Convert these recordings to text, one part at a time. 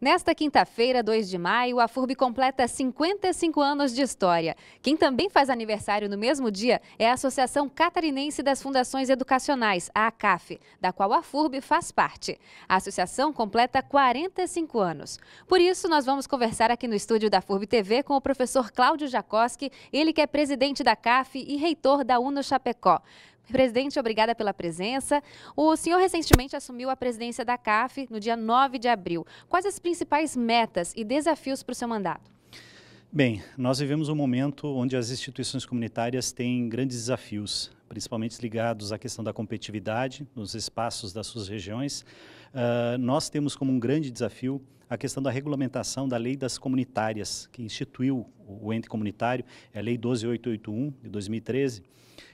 Nesta quinta-feira, 2 de maio, a FURB completa 55 anos de história. Quem também faz aniversário no mesmo dia é a Associação Catarinense das Fundações Educacionais, a ACAF, da qual a FURB faz parte. A associação completa 45 anos. Por isso, nós vamos conversar aqui no estúdio da FURB TV com o professor Cláudio Jacoski, ele que é presidente da CAF e reitor da UNO Chapecó. Presidente, obrigada pela presença. O senhor recentemente assumiu a presidência da CAF no dia 9 de abril. Quais as principais metas e desafios para o seu mandato? Bem, nós vivemos um momento onde as instituições comunitárias têm grandes desafios, principalmente ligados à questão da competitividade nos espaços das suas regiões, ah, nós temos como um grande desafio a questão da regulamentação da lei das comunitárias, que instituiu o ente comunitário, é a Lei 12881 de 2013,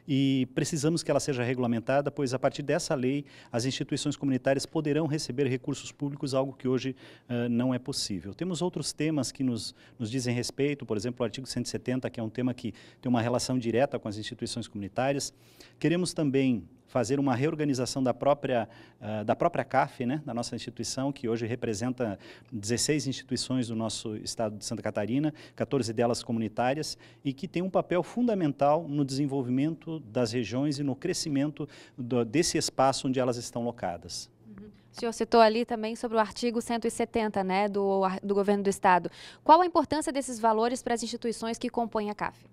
e precisamos que ela seja regulamentada, pois a partir dessa lei as instituições comunitárias poderão receber recursos públicos, algo que hoje uh, não é possível. Temos outros temas que nos, nos dizem respeito, por exemplo, o artigo 170, que é um tema que tem uma relação direta com as instituições comunitárias. Queremos também fazer uma reorganização da própria, uh, da própria CAF, né, da nossa instituição, que hoje representa 16 instituições do nosso estado de Santa Catarina, 14 delas comunitárias, e que tem um papel fundamental no desenvolvimento das regiões e no crescimento do, desse espaço onde elas estão locadas. O senhor citou ali também sobre o artigo 170 né, do, do governo do Estado. Qual a importância desses valores para as instituições que compõem a CAF?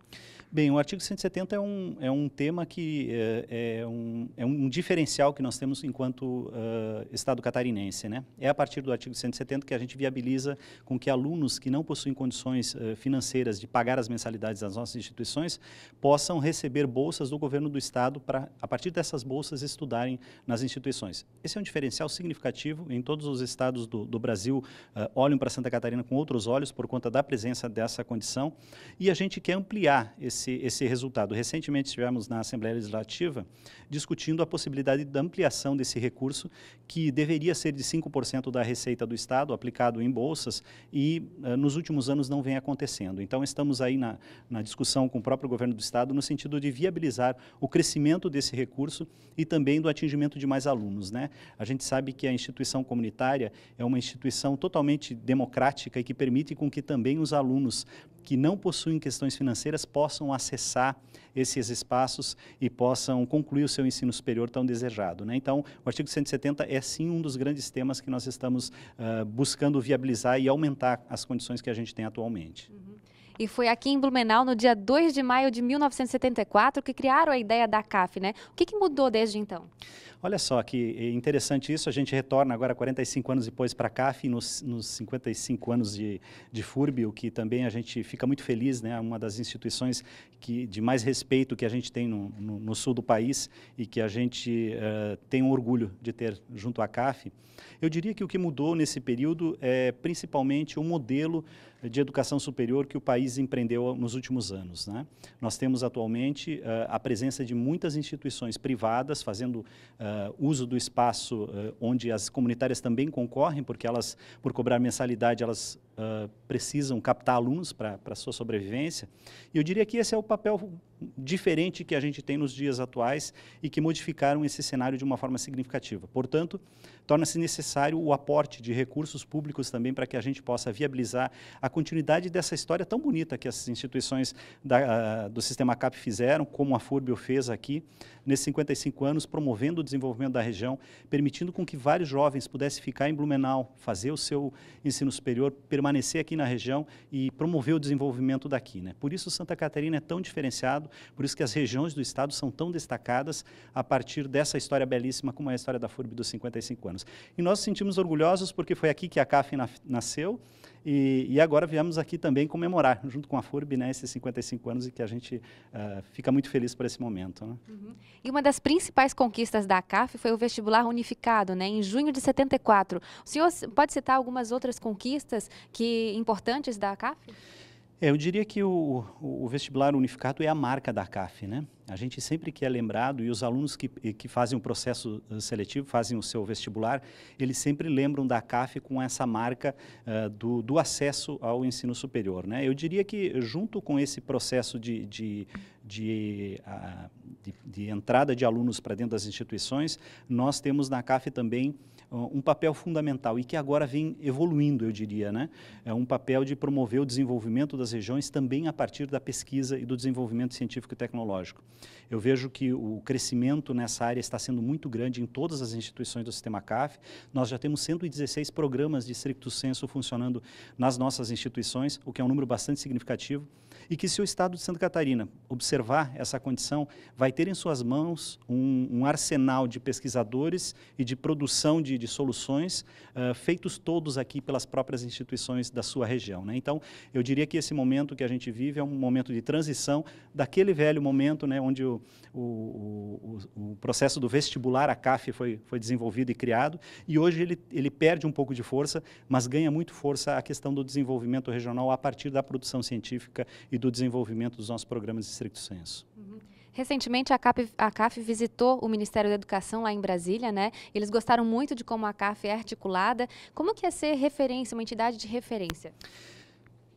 Bem, o artigo 170 é um, é um tema que é, é um, é um diferencial que nós temos enquanto uh, Estado catarinense. Né? É a partir do artigo 170 que a gente viabiliza com que alunos que não possuem condições uh, financeiras de pagar as mensalidades das nossas instituições possam receber bolsas do governo do Estado para, a partir dessas bolsas, estudarem nas instituições. Esse é um diferencial significativo em todos os estados do, do Brasil uh, olham para Santa Catarina com outros olhos por conta da presença dessa condição e a gente quer ampliar esse esse, esse resultado. Recentemente estivemos na Assembleia Legislativa discutindo a possibilidade da ampliação desse recurso, que deveria ser de 5% da receita do Estado, aplicado em bolsas, e uh, nos últimos anos não vem acontecendo. Então, estamos aí na, na discussão com o próprio governo do Estado no sentido de viabilizar o crescimento desse recurso e também do atingimento de mais alunos. Né? A gente sabe que a instituição comunitária é uma instituição totalmente democrática e que permite com que também os alunos que não possuem questões financeiras possam acessar esses espaços e possam concluir o seu ensino superior tão desejado. Né? Então, o artigo 170 é sim um dos grandes temas que nós estamos uh, buscando viabilizar e aumentar as condições que a gente tem atualmente. Uhum. E foi aqui em Blumenau, no dia 2 de maio de 1974, que criaram a ideia da CAF, né? O que, que mudou desde então? Olha só que é interessante isso. A gente retorna agora 45 anos depois para a CAF, nos, nos 55 anos de, de FURB, o que também a gente fica muito feliz, né? É uma das instituições que, de mais respeito que a gente tem no, no, no sul do país e que a gente uh, tem um orgulho de ter junto à CAF. Eu diria que o que mudou nesse período é principalmente o modelo de educação superior que o país país empreendeu nos últimos anos. Né? Nós temos atualmente uh, a presença de muitas instituições privadas fazendo uh, uso do espaço uh, onde as comunitárias também concorrem, porque elas, por cobrar mensalidade, elas precisam captar alunos para a sua sobrevivência. E eu diria que esse é o papel diferente que a gente tem nos dias atuais e que modificaram esse cenário de uma forma significativa. Portanto, torna-se necessário o aporte de recursos públicos também para que a gente possa viabilizar a continuidade dessa história tão bonita que as instituições da, ah, do sistema CAP fizeram, como a FURBIO fez aqui, nesses 55 anos, promovendo o desenvolvimento da região, permitindo com que vários jovens pudessem ficar em Blumenau, fazer o seu ensino superior, permanecer aqui na região e promover o desenvolvimento daqui. Né? Por isso Santa Catarina é tão diferenciado, por isso que as regiões do estado são tão destacadas a partir dessa história belíssima como é a história da FURB dos 55 anos. E nós nos sentimos orgulhosos porque foi aqui que a CAF nasceu, e, e, agora viemos aqui também comemorar, junto com a FURB, né, esses 55 anos e que a gente uh, fica muito feliz por esse momento. Né? Uhum. E uma das principais conquistas da CAF foi o vestibular unificado, né, em junho de 74. O senhor pode citar algumas outras conquistas que importantes da CAF? É, eu diria que o, o, vestibular unificado é a marca da CAF, né? A gente sempre que é lembrado, e os alunos que, que fazem o processo eh, seletivo, fazem o seu vestibular, eles sempre lembram da CAF com essa marca uh, do, do, acesso ao ensino superior, né? Eu diria que junto com esse processo de, de, de, uh, de entrada de alunos para dentro das instituições, nós temos na CAF também ah, um papel fundamental e que agora vem evoluindo, eu diria, né? É um papel de promover o desenvolvimento das regiões também a partir da pesquisa e do desenvolvimento científico e tecnológico. Eu vejo que o crescimento nessa área está sendo muito grande em todas as instituições do sistema CAF. Nós já temos 116 programas de stricto senso funcionando nas nossas instituições, o que é um número bastante significativo e que se o Estado de Santa Catarina observar essa condição, vai ter em suas mãos um, um arsenal de pesquisadores e de produção de, de soluções uh, feitos todos aqui pelas próprias instituições da sua região. Né? Então, eu diria que esse momento que a gente vive é um momento de transição daquele velho momento né, onde o, o, o, o processo do vestibular, a CAF, foi, foi desenvolvido e criado, e hoje ele, ele perde um pouco de força, mas ganha muito força a questão do desenvolvimento regional a partir da produção científica e do desenvolvimento dos nossos programas de estricto senso. Uhum. Recentemente, a CAF, a CAF, visitou o Ministério da Educação lá em Brasília, né? Eles gostaram muito de como a CAF é articulada. Como que é ser referência, uma entidade de referência?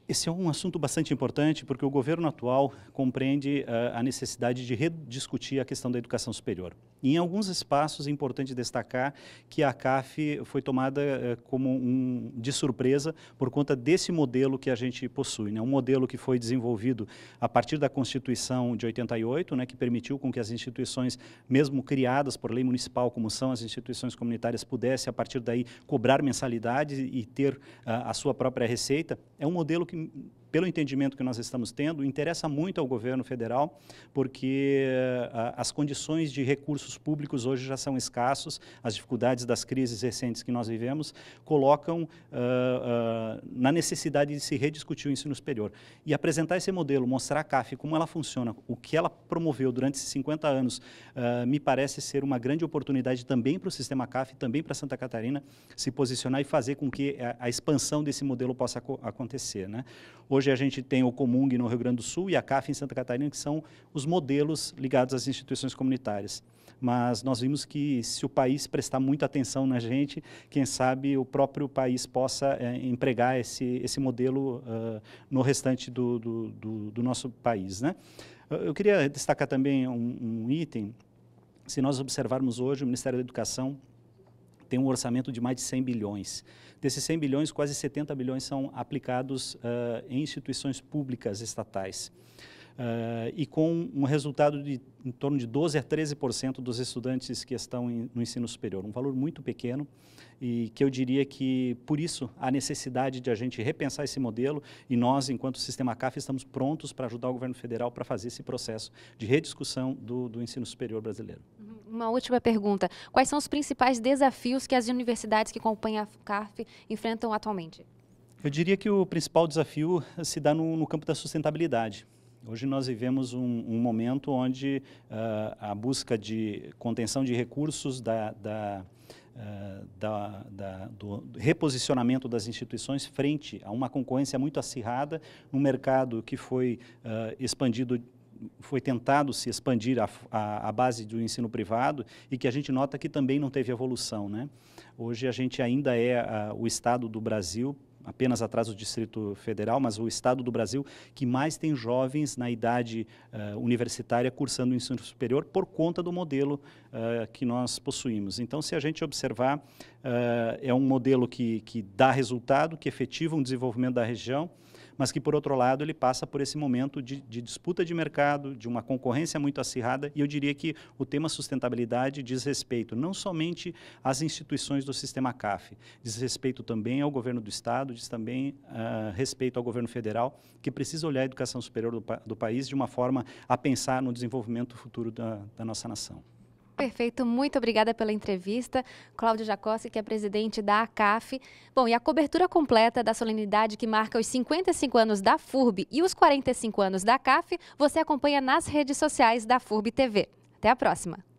Esse é um assunto bastante importante porque o governo atual compreende uh, a necessidade de rediscutir a questão da educação superior. E em alguns espaços é importante destacar que a CAF foi tomada uh, como um, de surpresa por conta desse modelo que a gente possui, né? um modelo que foi desenvolvido a partir da Constituição de 88, né, que permitiu com que as instituições, mesmo criadas por lei municipal como são as instituições comunitárias, pudessem a partir daí cobrar mensalidade e ter uh, a sua própria receita. É um modelo que can pelo entendimento que nós estamos tendo, interessa muito ao governo federal, porque uh, as condições de recursos públicos hoje já são escassos, as dificuldades das crises recentes que nós vivemos colocam uh, uh, na necessidade de se rediscutir o ensino superior. E apresentar esse modelo, mostrar a CAF como ela funciona, o que ela promoveu durante esses 50 anos, ah, me parece ser uma grande oportunidade também para o sistema CAF, também para Santa Catarina, se posicionar e fazer com que a, eh, a expansão desse modelo possa acontecer. Né? Hoje Hoje a gente tem o Comung no Rio Grande do Sul e a CAF em Santa Catarina, que são os modelos ligados às instituições comunitárias. Mas nós vimos que se o país prestar muita atenção na gente, quem sabe o próprio país possa é, empregar esse, esse modelo uh, no restante do, do, do, do, nosso país. Né? Eu queria destacar também um, um item. Se nós observarmos hoje, o Ministério da Educação tem um orçamento de mais de 100 bilhões. Desses 100 bilhões, quase 70 bilhões são aplicados uh, em instituições públicas estatais. Uh, e com um resultado de em torno de 12 a 13% dos estudantes que estão em, no ensino superior. Um valor muito pequeno e que eu diria que, por isso, há necessidade de a gente repensar esse modelo e nós, enquanto Sistema CAF, estamos prontos para ajudar o governo federal para fazer esse processo de rediscussão do, do ensino superior brasileiro. Uma última pergunta. Quais são os principais desafios que as universidades que compõem a CARF enfrentam atualmente? Eu diria que o principal desafio se dá no, no campo da sustentabilidade. Hoje nós vivemos um, um momento onde uh, a busca de contenção de recursos da, da Uh, da, da, do reposicionamento das instituições frente a uma concorrência muito acirrada num mercado que foi uh, expandido foi tentado se expandir a, a, a, base do ensino privado e que a gente nota que também não teve evolução. Né? Hoje a gente ainda é a, ah, o estado do Brasil, apenas atrás do Distrito Federal, mas o estado do Brasil que mais tem jovens na idade uh, universitária cursando o ensino superior por conta do modelo uh, que nós possuímos. Então, se a gente observar, uh, é um modelo que, que dá resultado, que efetiva um desenvolvimento da região, mas que, por outro lado, ele passa por esse momento de, de disputa de mercado, de uma concorrência muito acirrada, e eu diria que o tema sustentabilidade diz respeito não somente às instituições do sistema CAF, diz respeito também ao governo do Estado, diz também uh, respeito ao governo federal, que precisa olhar a educação superior do, do país de uma forma a pensar no desenvolvimento futuro da, da nossa nação. Perfeito, muito obrigada pela entrevista. Cláudio Jacossi, que é presidente da ACAF. Bom, e a cobertura completa da solenidade que marca os 55 anos da FURB e os 45 anos da ACAF, você acompanha nas redes sociais da FURB TV. Até a próxima!